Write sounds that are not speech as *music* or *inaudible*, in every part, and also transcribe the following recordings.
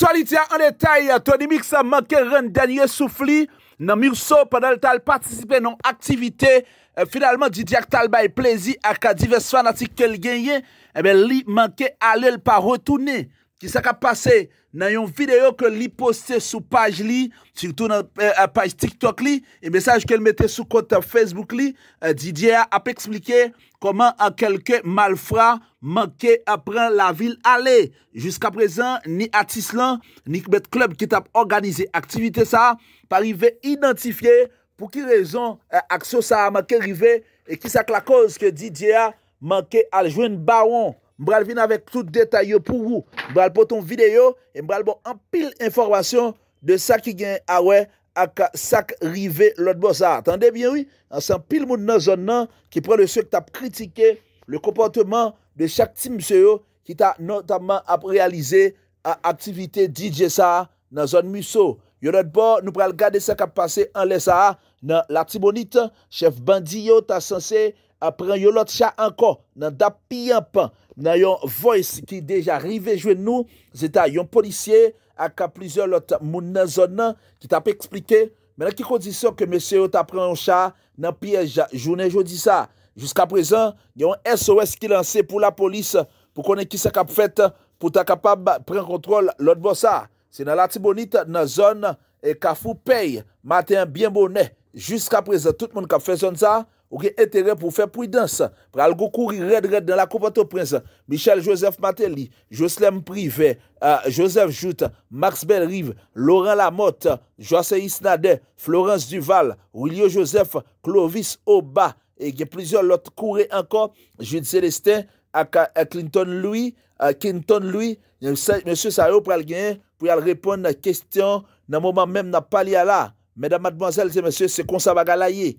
Swa li tia an detay, toni mik sa manke ren danye soufli nan Mirso padal tal patisipe nan aktivite. Euh, Finalman, di diak tal bay plezi ak adives fanatik ke li genye, eh li manke alel pa rotouni. Ki sak ap pase nan yon video ke li poste sou page li, surtout nan eh, eh, page TikTok li, e mesaj ke l mette sou konta Facebook li, eh, Didier ap eksplike koman an kelke malfra manke apren la vil ale. Juska prezen ni atis lan, ni kbet klub ki tap organize aktivite sa, pa rive identifiye pou ki rezon akso sa a manke rive e ki sak la koz ke Didier manke aljwen baron. Mbral vin avèk tout detay yo pou wou. Mbral poton videyo. E mbral bon an pil informasyon de sak ki gen awe ak sak rive lotbo sa. Tande bien wè? An san pil moun nan zon nan ki pren de souk tap kritike le komporteman de sak ti mse yo. Ki ta notamman ap realize a aktivite DJ sa nan zon muso. Yo not bon nou pral gade sak ap pase an le sa nan la ti bonite. Chef bandi yo ta sanse. apren yon lot chan ankon, nan da pi anpan, nan yon voice ki deja rivejwen nou, zeta yon polisye akap plizyon lot moun nan zon nan, ki tap explike, menan ki kondisyon ke meseyo tapren yon chan, nan pi jounen joudi sa, jouska prezant, yon SOS ki lanse pou la polis, pou konen ki sa kap fet, pou ta kapab pren kontrol lot bosa, se nan lati bonit nan zon, e ka fou pey, maten bien bonet, jouska prezant, tout moun kap fezon sa, ou intérêt pour faire prudence, Pour aller courir red red dans la coupe au prince. Michel Joseph Mateli, Joslem Privé, euh, Joseph Jout, Max Belrive, Laurent Lamotte, José Isnade, Florence Duval, William Joseph, Clovis Oba, et a plusieurs autres courir encore, Jude Célestin, euh, Clinton Louis, à euh, Clinton Louis, monsieur Sayo pour gagner pour répondre à la question dans moment même n'a pas lié là. Mesdames, mademoiselles et messieurs, c'est qu'on ça va galayer.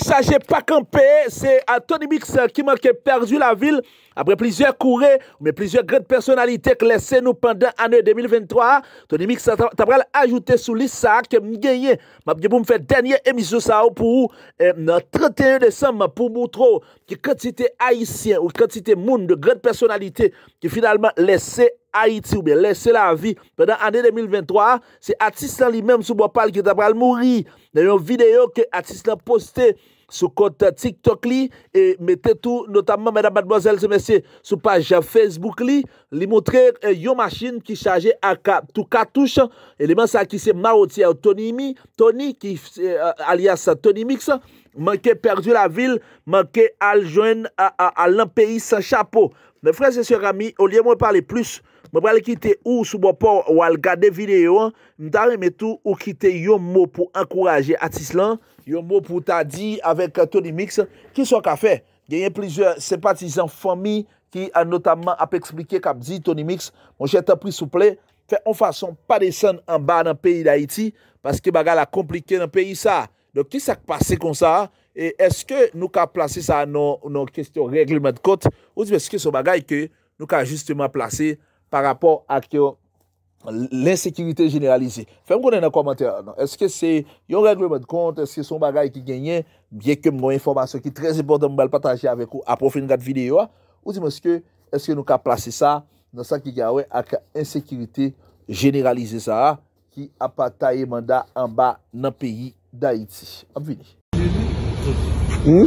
ça n'ai pas campé, c'est Anthony Mix qui m'a perdu la ville après plusieurs courées, mais plusieurs grandes personnalités que laissé nous pendant l'année 2023. Tony Mix t'a ajouté sous liste que gagné. M'a pour me faire dernière émission ça pour euh, le 31 décembre pour montrer que quantité haïtien ou quantité monde de grandes personnalités qui finalement laissé Haïti ou bien laisser la vie pendant l'année 2023, c'est artiste lui-même sous Bopal qui a après mourir. Dans une vidéo que artiste a postée sur compte TikTok li, et mettait tout, notamment mesdames, mademoiselles et messieurs, sur page Facebook li, li montrer euh, une machine qui chargeait à tout cartouche, élément ça qui c'est Marotier euh, Tony Tony qui euh, alias Tony Mix, manqué perdu la ville, manqué à joindre à, à, à, sans chapeau. Mes frères et sœurs amis, au lieu de parler plus Mwen brale ki te ou sou bo pou wal gade videyo an, mwen tarre metou ou ki te yon mou pou ankoraje atis lan, yon mou pou ta di avèk uh, Tony Mix, ki sou ka fe? Genyen plizye sempatizan fami ki an uh, notamman ap eksplike kap di Tony Mix, mwen chetan pri souple, fe an fason pa desen an ba nan peyi da iti, paske bagay la komplike nan peyi sa. Donk ki sa kpase kon sa, e eske nou ka plase sa nan keste o reglime de kote, ou di beske sou bagay ke nou ka justyman plase ton, par rapport ak yo l'insekirite generalize. Fèm konen nan komentè anon. Eske se yon regle mèd kont, eske son bagay ki genyen, mje kem konen informasyon ki trez ebord an mbel patajè avek ou apofin gade videyo. Ou di mèske, eske nou ka plase sa nan sa ki gyawe ak l'insekirite generalize sa ki apataye manda an ba nan peyi d'Aiti. Ap vini. Hmm?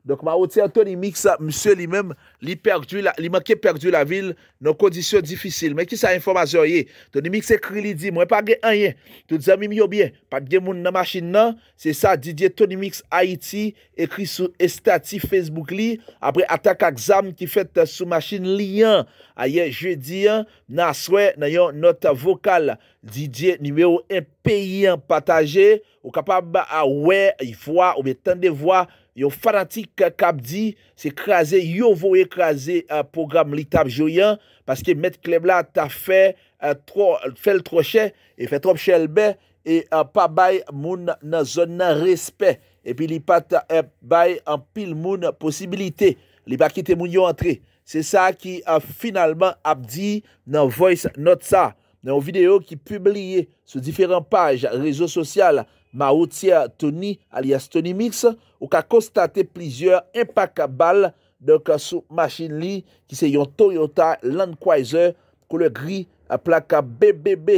Donk ma wote an Tony Mix Mse li men Li men ke perdu la vil Non kondisyon difisil Men ki sa informasyon ye Tony Mix ekri li di Mwen pa ge an ye Tout zami mi yo bie Pat ge moun nan masjin nan Se sa Didier Tony Mix Aiti Ekri sou Estati Facebook li Apre atak aksam Ki fet sou masjin li yan A ye je di yan Naswe Nayon nota vokal Didier nime yo Enpeyen pataje Ou kapab ba A we I fwa Ou me tende vwa Yon fanatik k ap di se kreaze, yon vou e kreaze program li tab joyan Paske Met Klebla ta fe l troche, e fe troche elbe E pa bay moun nan zon nan respet E pi li pat e, bay an pil moun posibilite Li bakite moun yo antre Se sa ki finalmente ap di nan voice not sa nan yon video ki publiye sou diferent page rezo sosyal maoutia Tony alias Tony Mix ou ka konstate plizyeur impaka bal donk sou machin li ki se yon Toyota Landquizer koule gri aplaka BBB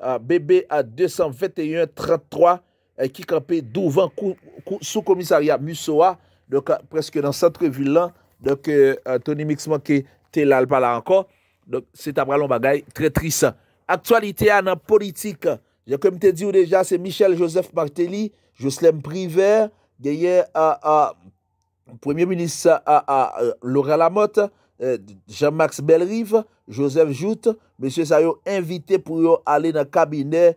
BBA-221-33 ki kape douvan sou komisaria Musoa donk preske nan satre vilan donk e, Tony Mix manke telal pala ankon donk se tabra lon bagay tre trisa Aktualite anan politik. Jè kem te di ou deja, se Michel Joseph Martelly, Joslem Privet, gè yè a Premier Ministre Laurent Lamotte, e, Jean-Max Belrive, Joseph Joute, M. Sayon, invité pou yon ale nan kabine,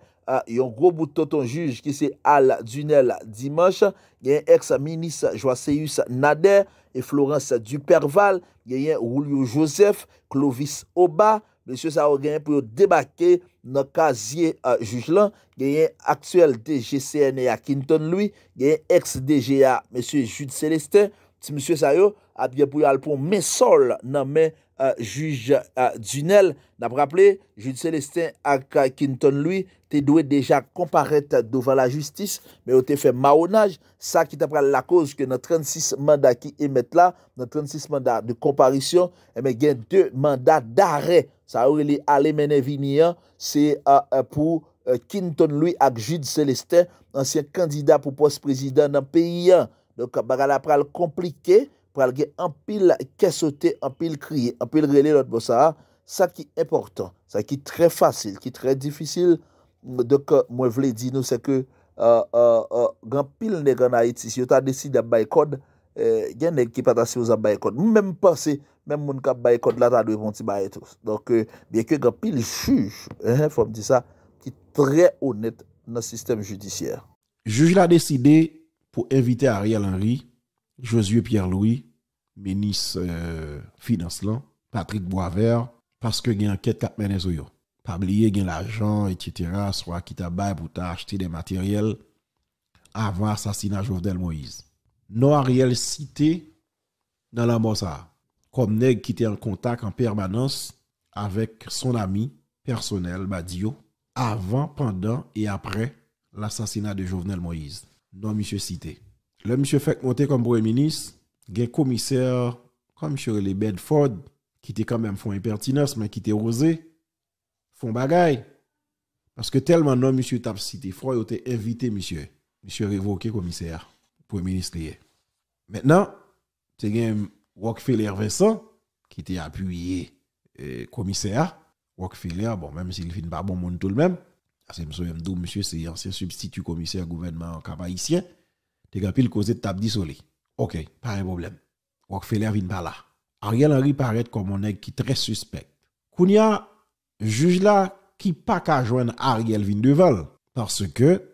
yon gro bouton ton juj, ki se Al Dunel Dimanche, yè ex-ministre Joaceus Nader, Florence Duperval, yè yè Julio Joseph, Clovis Oba, monsye sa yo genye pou yo debake nan ka zye euh, juj lan, genye aksuel DGCN ya Kinton lui, genye ex-DGA monsye Jude Celestin, ti monsye sa yo, ap genye pou yo alpon mesol nan men euh, juj euh, Dunel, nan praple, Jude Celestin ak Kinton lui, te dwe deja komparet dovan la justis, men yo te fe maonaj, sa ki ta pral la koz ke nan 36 manda ki emet la, nan 36 manda de komparisyon, men eh genye 2 manda dare Sa oure li ale menè vin yon, se pou Kinton lui ak Jid Celeste, ansyen kandida pou posprezident nan peyi yon. Dok baga la pral komplike, pral ge anpil kesote, anpil kriye, anpil rele lot bo sa. Sa ki important, sa ki tre fasil, ki tre difisil. Dok mwen vle di nou se ke gwen pil ne gwen a iti, si yo ta desi dèm bay kod, e, gen ekipatasyon zan bay kod. Mèm pa se... même mon cap qui code la ta doit bon fait donc euh, bien que grand un juge hein, hein faut me dire ça qui très honnête dans le système judiciaire Le juge a décidé pour inviter Ariel Henry Josué Pierre Louis ministre Finances, euh, financement Patrick Boisvert parce qu'il y que une enquête kap mené sou yo pas oublier de l'argent etc soit qui t'a bay pour t'acheter des matériels avant l'assassinat de Jovenel Moïse non Ariel cité dans la mort comme nèg qui était en contact en permanence avec son ami personnel Badio avant, pendant et après l'assassinat de Jovenel Moïse. Non, monsieur cité. Le monsieur fait monter comme premier ministre, un commissaire comme monsieur les Bedford qui était quand même font impertinence mais qui était osé font bagaille parce que tellement non monsieur Tap cité, froid était invité monsieur, monsieur révoqué commissaire, premier ministre. Maintenant, c'est un Rockefeller Vincent, qui était appuyé euh, commissaire, Rockefeller, bon, même s'il finit pas bon monde tout le même, c'est M. Mdou, monsieur, c'est ancien substitut commissaire gouvernement cap il a capable de causer table d'isolé. Ok, pas un problème. Rockefeller vient pas là. Ariel Henry paraît comme un aigle qui est très suspect. Kounia, juge là, qui pas qu'à joindre Ariel Vindeval, Parce que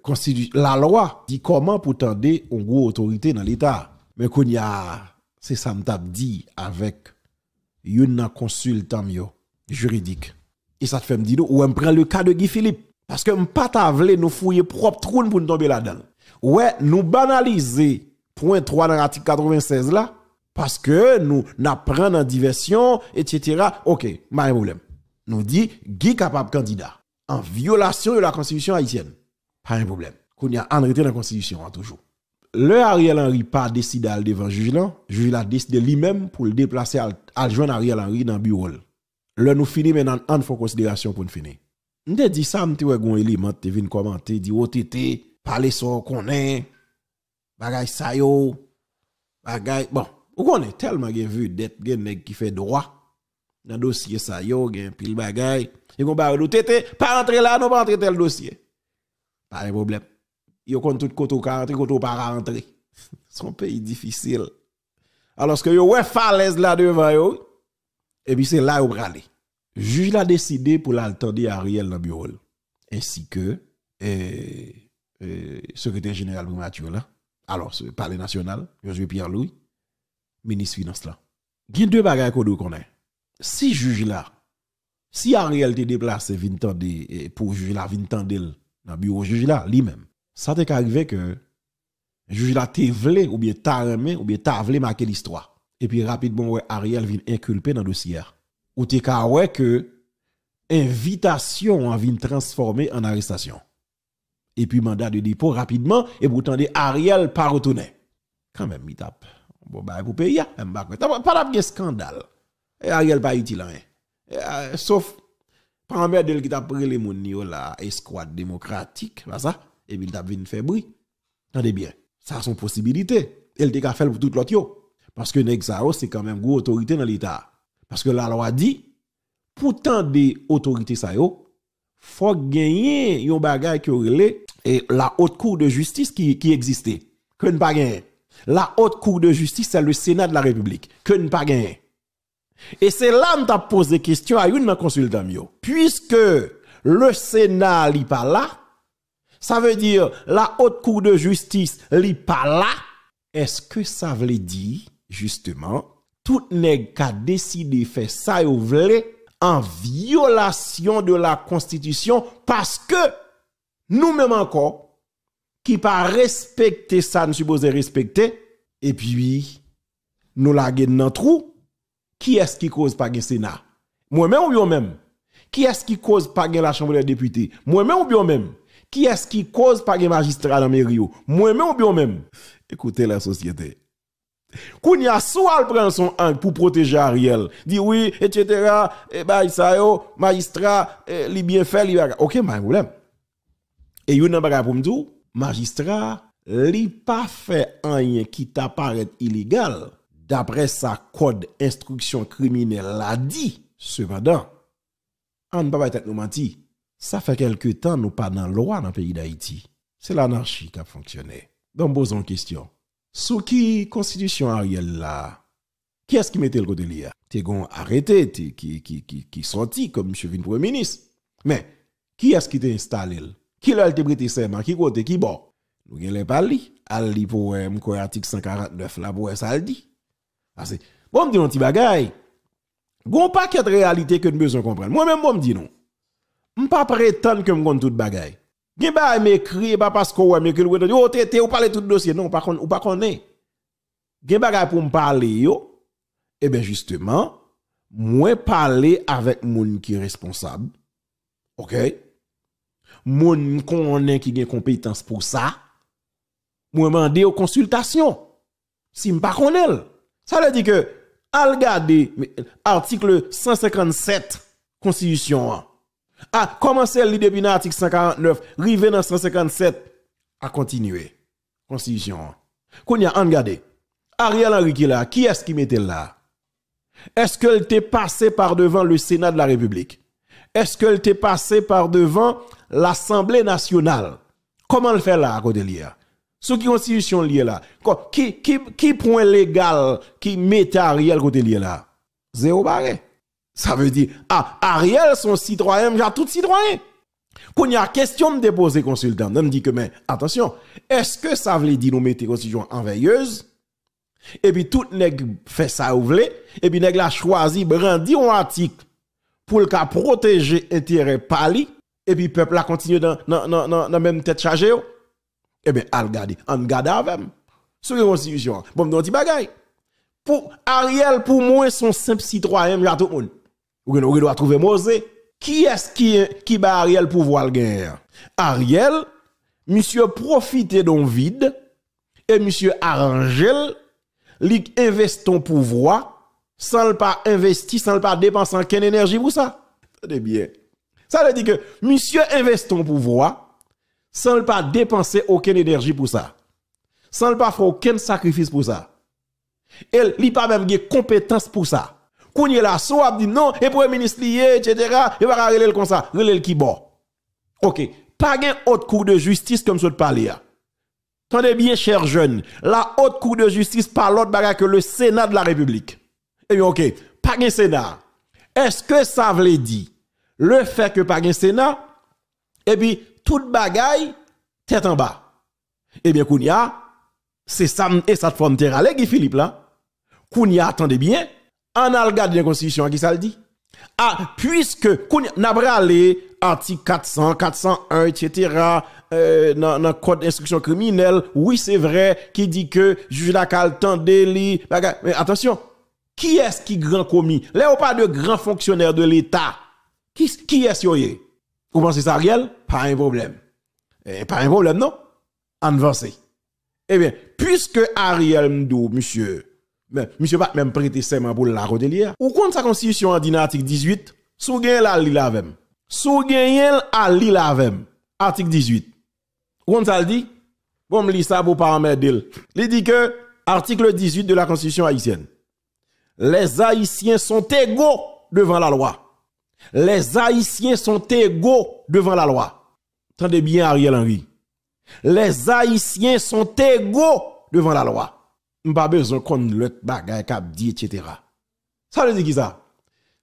la loi dit comment pour tendre une grosse autorité dans l'État. Mais Kounia, c'est ça me dit avec une consultant juridique. Et ça te fait me dire, ou on prend le cas de Guy Philippe. Parce que pas vle nous fouiller propre trou pour nous tomber là-dedans. Ouais, nous banaliser point 3 dans l'article 96 là, parce que nous n'apprenons en diversion, etc. Ok, pas problème. Nous dit, Guy capable candidat, en violation de la constitution haïtienne. Pas un problème. Qu'on y a en dans la constitution, hein, toujours le Ariel Henry pas décidé à devant juge là, juge a décidé lui-même pour le déplacer à joindre Ariel Henry dans le bureau. Le nous finit maintenant en faut considération pour nous finir. M'te dit ça m'te ouais un élément te vinn commenter dit OTT oh, parler so connaît bagay ça yo bagay bon On connaît tellement bien vu d'être un nèg qui fait droit dans dossier ça yo gen pile bagay et parle ba tété, pas rentrer là non pas rentrer tel dossier pas de problème il y quand tout côté ka côté pas C'est un pays difficile alors que vous avez falaise là devant vous, et puis c'est là où Le juge l'a décidé pour l'attendre Ariel dans bureau ainsi que euh, euh secrétaire général Mathieu là alors ce palais national Josué Pierre-Louis ministre finance là il y a deux bagages qu'on connaît si juge là si Ariel te déplace vin euh, pour juge là vingt tande dans bureau juge là lui-même ça t'est arrivé que juge l'a tévelé, ou bien t'a ou bien tavlé marqué l'histoire et puis rapidement ouais Ariel vient inculpé dans le dossier ou t'es carré que invitation en vient transformer en arrestation et puis mandat de dépôt rapidement et pourtant, de Ariel pas retourner quand même il tape bon bah pour hein, bah, pas de scandale et Ariel pas utile hein euh, sauf pas en qui t'a pris les gens là escouade démocratique pas ça et puis il t'a vu faire bruit. Tendez bien, ça a son possibilité. Elle t'a fait pour tout l'autre Parce que Nexao, c'est quand même une autorité dans l'État. Parce que la loi dit, pour tant des autorités ça faut gagner yon bagay qui été. et la haute cour de justice qui, qui existait. Que ne pas gagner. La haute cour de justice, c'est le Sénat de la République. Que ne pas gagner. Et c'est là que je pose posé question à une consultant. Puisque le Sénat n'est pas là, ça veut dire la haute cour de justice li pas là. Est-ce que ça veut dire justement tout nèg qui a décidé faire ça ou vle en violation de la constitution parce que nous-mêmes encore qui pas respecter ça nous supposons respecter et puis nous la dans trou qui est-ce qui cause pas le sénat moi-même ou bien même qui est-ce qui cause pas la chambre des députés moi-même ou bien même qui est-ce qui cause pas les magistrats dans mairie Moi-même ou bien même Écoutez la société. Kounya Soual soit prend son angle pour protéger Ariel, dit oui, etc. Et bah, ça yo, oh, magistrat, eh, li bien fait, li Ok, pas de problème. Et vous n'avez pas pour me dire, magistrat, li pas fait rien qui t'apparaît illégal, d'après sa code instruction criminelle l'a dit. Cependant, on ne peut pas être nous ça fait quelque temps nous pas dans la loi dans le pays d'Haïti. C'est l'anarchie qui a fonctionné. Donc, une question. Sous qui constitution Ariel là Qui est-ce qui mettait le côté l'IA T'es arrêté, qui, qui, qui, qui sorti comme monsieur le Premier ministre. Mais, qui est-ce qui t'a installé Qui l'a été prêté ce Qui côté Qui bon Nous ne pas li. Al li pour euh, article 149 là pour euh, ça le dit. Ah, bon, dis dis un petit bagay. Gon pas de réalité que nous besoin comprendre. Moi-même, bon, me dis non m pas prétendre que me connais tout bagay. Gen ba m'écrit e pas parce que ouais m'écrit ou oh te, ou parler tout dossier non pas ou pas connait. Gen bagay pour me parler yo. Eh bien justement, moi parler avec moun qui est responsable. OK? Moun connaît qui gen compétence pour ça. Moi demander aux consultations. Si me pas Ça veut dire que al article 157 constitution 1, ah, commencer le depuis l'article 149, rivé dans 157, à continuer. Constitution. Qu'on y a, regardé, Ariel Henry qui là, qui est-ce qui mettait là? Est-ce qu'elle t'est passée par devant le Sénat de la République? Est-ce qu'elle t'est passée par devant l'Assemblée nationale? Comment le faire là à côté de Sous qui constitution liée là? Qui, qui, qui point légal qui met Ariel côté de là? Zéro barré. Ça veut dire, ah, Ariel, son citoyen, j'ai tout citoyen. Quand il y a question de déposer consultant, on me dit que, mais attention, est-ce que ça veut dire nous mettre constitution en veilleuse? Et puis tout nèg fait ça ou et puis nèg la choisi brandi un article pour le protéger intérêt pali, et puis peuple la continue dans dans même tête chargée. Et eh bien, elle garde on garde avec. Sur la constitution, bon, me un bagay. Pour Ariel, pour moi, son simple citoyen, j'ai tout le monde. Ou doit trouver Mose. Qui est-ce qui, qui bat Ariel pour voir le gagner? Ariel, monsieur profite d'un vide, et monsieur Arangel lui investit ton pouvoir, sans le pas investir, sans le pas dépenser quelle énergie pour ça. Tenez bien. Ça veut dire que monsieur investit ton pouvoir, sans le pas dépenser aucune énergie pour ça. Sans le pas faire aucun sacrifice pour ça. Et lui pas même des compétences pour ça. Kounye la soi abdi non, et premier ministre lié, etc. Et va le comme ça, le qui bon. OK. Pas gain haute cour de justice comme ça de parler. Tendez bien, chers jeunes, la haute cour de justice parle l'autre baga que le Sénat de la République. Eh bien, OK. Pas gain Sénat. Est-ce que ça veut dire le fait que pas gain Sénat, et eh puis toute bagaille, tête en bas. Eh bien, Kounia, c'est ça et ça forme Terre Guy Philippe là. Kounia, attendez bien, en a regardé la constitution qui ça le dit. Ah, puisque n'a a article 400, 401, etc., dans le code d'instruction criminelle, oui, c'est vrai, qui dit que juge la temps délit. Mais attention, qui est-ce qui grand commis? Là, on parle de grand fonctionnaire de l'État. Qui, qui est-ce qui Vous pensez ça, Ariel? Pas un problème. Eh, pas un problème, non? Avancez. Eh bien, puisque Ariel Mdou, monsieur, mais monsieur pas même prêter serment pour la redélire. Ou compte sa constitution en dit article 18, sous gagne la li la même. Sous gagne la la même. Article 18. Ou compte ça le dit Bon, lis ça pour pas emmerder. Il dit que article 18 de la constitution haïtienne. Les haïtiens sont égaux devant la loi. Les haïtiens sont égaux devant la loi. Tendez bien Ariel Henry. Les haïtiens sont égaux devant la loi pas besoin qu'on l'autre bagaille cap dit, etc. Ça veut dire qui ça?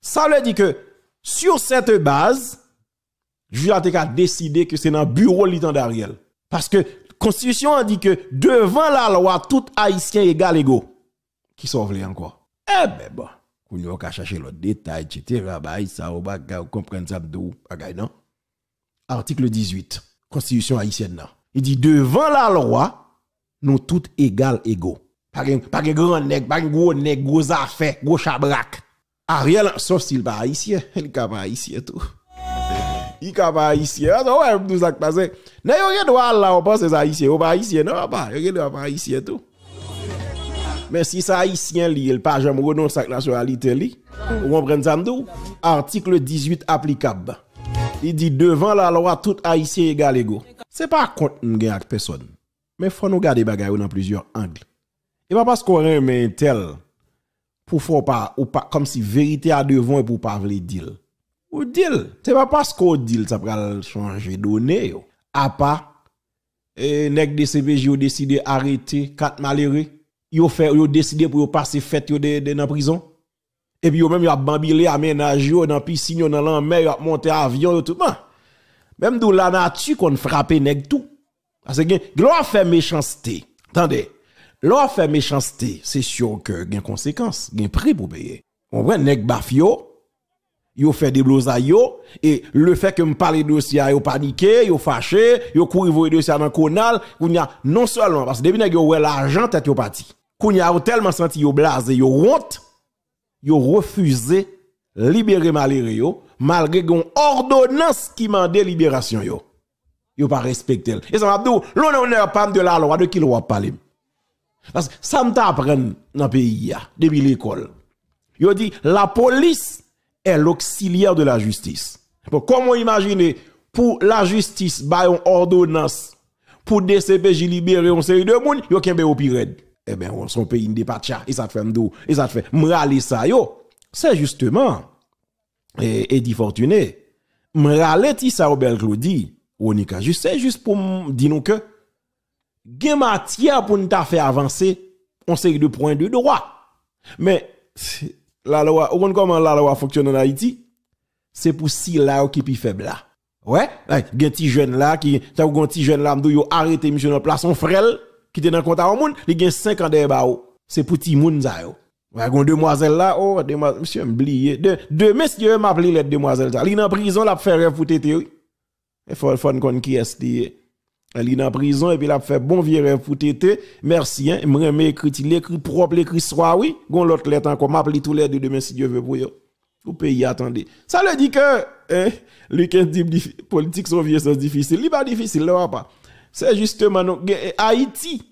Ça veut dire que sur cette base, juge a décidé que c'est dans le bureau litant d'Ariel. Parce que la Constitution a dit que devant la loi, tout haïtien égal égaux. Qui s'en voulait encore? Eh ben bon, nous y a chercher l'autre détail, etc. Bah, bah ça, ça de non? Article 18, Constitution haïtienne. Il dit devant la loi, nous tous égal égaux. Pas de grand nec, pas de gros nec, gros affaires, gros chabrak. Ariel, sauf s'il pas haïtien, hein. il pas haïtien tout. Il pas haïtien. Hein. Alors, ouais, nous qui passé. Non, il y a droit là, on pense que c'est haïtien. On pas haïtien, non, pas. Il y a droit pas haïtien tout. Mais si c'est haïtien, il pas jamais renoncer à la nationalité. Vous comprenez ça, Article 18 applicable. Il dit devant la loi, tout haïtien égal égaux. C'est pas contre nous avec personne. Mais faut nous garder bagaille dans plusieurs angles. Et pas parce qu'on un tel pour faire pas ou pas comme si vérité à devant et pour pas vouloir deal. Ou deal, c'est pas parce qu'on deal ça va changer données à pas et eh, nèg de CPJ ont décidé d'arrêter quatre malheureux, ils ont décidé pour passer fête de la prison. Et puis ils ont même a bambilé aménagé dans la piscine dans la mer, ils a monté avion tout Même de la nature qu'on frappé nèg tout. Parce que gloire fait méchanceté. Attendez Lò fait méchanceté, c'est sûr que gen conséquence, des prix pour payer. On voit nèg baf yo, fait des blousa et le fait que me parler dossier yo paniqué, yo fâché, yo courir de dossier dans canal, kounya non seulement parce que depuis nèg yo eu l'argent tête yo parti. Kounya a tellement senti yo blasé, yo honte, yo refusé libérer malheureux yo malgré une ordonnance qui mandait libération yo. Yo pas respecté. Et ça m'a dit, l'honneur pas de la loi de qui loi parle. Parce que ça appris dans le pays, depuis l'école. Il dit, la police est l'auxiliaire de la justice. comment imaginer pour la justice, bah, une ordonnance, pour DCPJ libérer une série de monde, yo kembe au pire. Eh bien, son pays n'est pas tcha, et ça fait m'dou, et ça te fait m'raler ça yo. C'est justement, et, Eddie Fortuné, m'raler ti ça au bel Claudie, ou c'est juste pour dire nous que, gen matière pour nous faire avancer on série de points de droit. Mais la loi, on comment la loi fonctionne en Haïti, c'est pour si là qui est faible là. Ouais, il un petit jeune là qui t'as un petit jeune là m'dou yo arrêté monsieur dans place son frère qui était dans compte à monde, il gagne 5 ans derrière C'est pour petit moun ça yo. Ouais, gon demoiselle là, oh demoiselle monsieur m'blie De demain si m'a appelé les demoiselle ça, il est prison l'a faire pour tété. Il faut faut qu'on qui est elle est en prison et puis elle a fait bon vieux rêve pour tété. Merci, hein. Je écrit, il écrit propre, l'écrit soir, oui. Gon l'autre lettre encore, m'appelle tous les deux demain si Dieu veut pour vous. pouvez pays, attendez. Ça hein, le dit que, les politiques sont vieux, c'est difficile. pas difficile, là, pas. C'est justement, eh, Haïti,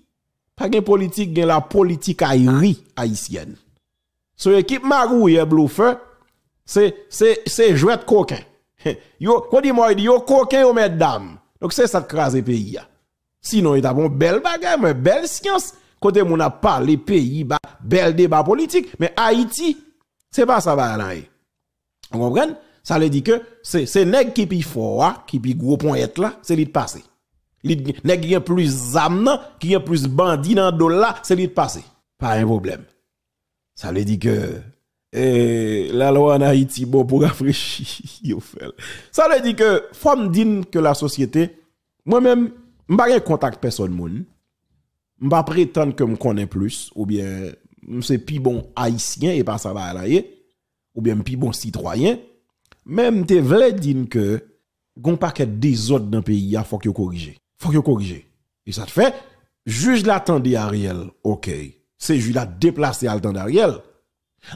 pas de politique, a la politique aïri haïtienne. ce équipe marouille et hein. c'est, c'est, c'est jouet *laughs* coquin. Yo, quoi dis-moi, yo coquin ou mesdames. Donc c'est ça qui crase le pays. Sinon, il y a bon belle bagarre, mais belle science. Côté mon a parlé pays, ba, bel débat politique. Mais Haïti, c'est pas ça, va hein. Vous comprenez? Ça veut dire que c'est nèg qui pi fort, hein, qui pi gros point être là, c'est lui passé passer. Nèg qui a plus d'âme, qui a plus bandit dans dollar, c'est lui passé Pas un problème. Ça veut dire que et eh, la loi en Haïti, bon, pour rafraîchir, *laughs* Ça veut dire que, femme dire que la société, moi-même, je ne contact personne, je ne pas prétendre que je connais plus, ou bien, c'est plus bon haïtien et pas ça va aller, eh? ou bien plus bon citoyen. Même tu veux dire que, gon paquet des autres dans le pays, il faut que corriger. faut que corriger. Et ça te fait, juge l'attendait Ariel, ok. C'est juge la déplacé à l'attendait Ariel.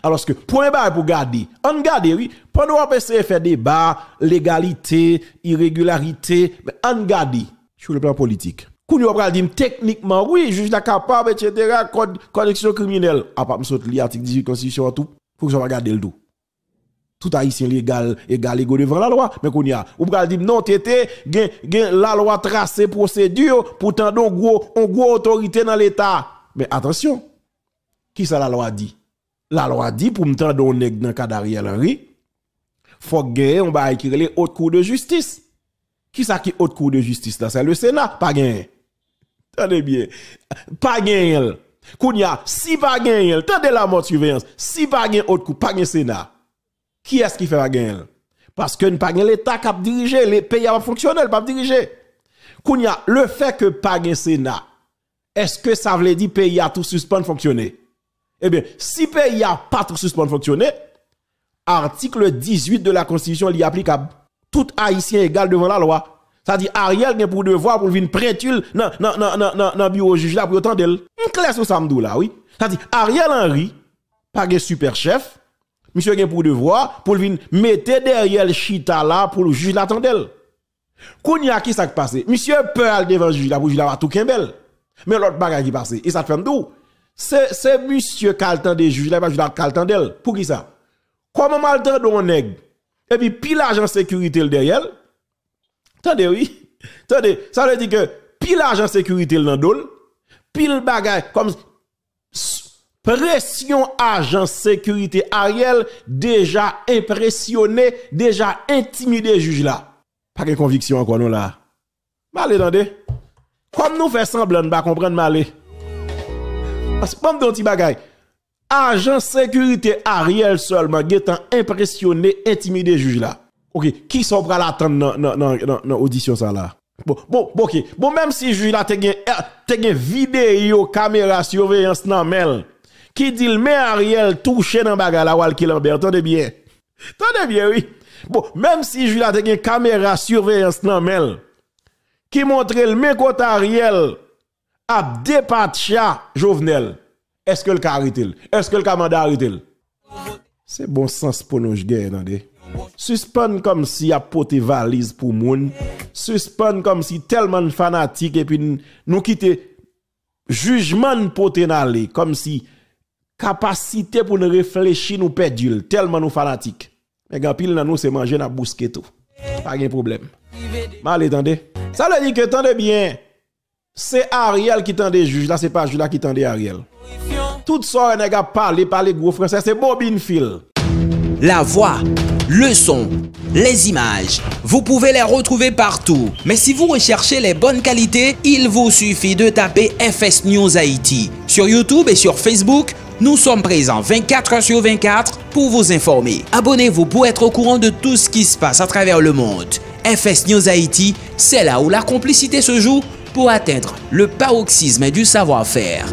Alors que, point barre pour garder. On garde, oui. Pendant qu'on essaie faire débat, légalité, irrégularité, mais on garde sur le plan politique. Quand on va dire techniquement, oui, juge la capable, etc., code, connexion criminelle. À ah, part, avez l'article 18 constitution, tout. Faut que je regarde le tout. Tout haïtien légal, égal, égal devant la loi. Mais qu'on y a, on va dire, non, tété, gen, la loi tracée procédure, pourtant, on gros, gros autorité dans l'État. Mais attention, qui ça la loi dit? la loi dit pour me tendre nèg dans cadre henri Henry faut gagner on va qui les haute cour de justice qui ça qui haute cour de justice là c'est le Sénat pas gagné Tenez bien pas gagné Kounya, si pas gagné, tendez la mort surveillance, si pas gagné haute cour, pas gagné Sénat. Qui est-ce qui fait pas gagner Parce que pas gagné l'état qui a dirigé, les pays a fonctionné, pas diriger. Kounya, le fait que pas gagné Sénat, est-ce que ça veut dire pays a tout suspend fonctionner eh bien, si le pays n'a pas de suspend fonctionner, article 18 de la Constitution est applicable. Tout haïtien égal devant la loi. Ça dit Ariel a pour devoir pour venir prêter dans le bureau juge là pour autant d'elle. classe ça samedi là, oui. Ça dit Ariel Henry, pas de super chef, monsieur gen pour devoir pour venir mettre derrière le chita là pour le juge Qu'on y a qui s'est passé? Monsieur peut aller devant le juge là pour le juge là tout bel. Mais l'autre bagage qui passé, et ça te fait doux c'est monsieur Caltan des juges, là, pas juge Caltan d'elle. Pour qui ça? Comment mal de on nèg? Et puis, pile l'agent sécurité derrière derrière. Attendez, oui. Attendez, ça veut dire que pile en sécurité le dans pile bagay, comme pression agent sécurité Ariel, déjà impressionné, déjà intimidé juge là. Pas de conviction encore, non là. Mal, attendez. Comme nous fait semblant, ne bah, pas comprendre mal. Parce que, un petit bagay, agent sécurité Ariel seulement, qui est impressionné, intimidé juge là. Ok, qui sont prêts à l'attendre dans l'audition ça là? Bon, bon, ok. Bon, même si juge là, t'es une eh, vidéo, caméra, surveillance, nan mel, qui dit le Ariel touché dans bagaille la wal qui de bien. de bien, oui. Bon, même si juge là, t'es une caméra, surveillance, nan mel, qui montre le mec Ariel, Abdepatcha, Jovenel. Est-ce que le cas Est-ce que le cas C'est bon sens pour nos guerres, Suspend comme si a poté valise pour moun. Suspend comme si tellement de fanatiques et puis nous quitter jugement t'en aller. comme si capacité pour nous réfléchir nous perdul tellement nous fanatiques. Mais grand pile nous c'est manger le bousquet tout. Pas de problème. Mal attendez. Ça veut dire que de bien c'est Ariel qui tend des juges, là, c'est pas Jules qui tendait Ariel. Tout ça, on a parlé, parler gros français, c'est Bobine Phil. La voix, le son, les images, vous pouvez les retrouver partout. Mais si vous recherchez les bonnes qualités, il vous suffit de taper FS News Haïti. Sur YouTube et sur Facebook, nous sommes présents 24 h sur 24 pour vous informer. Abonnez-vous pour être au courant de tout ce qui se passe à travers le monde. FS News Haïti, c'est là où la complicité se joue pour atteindre le paroxysme du savoir-faire.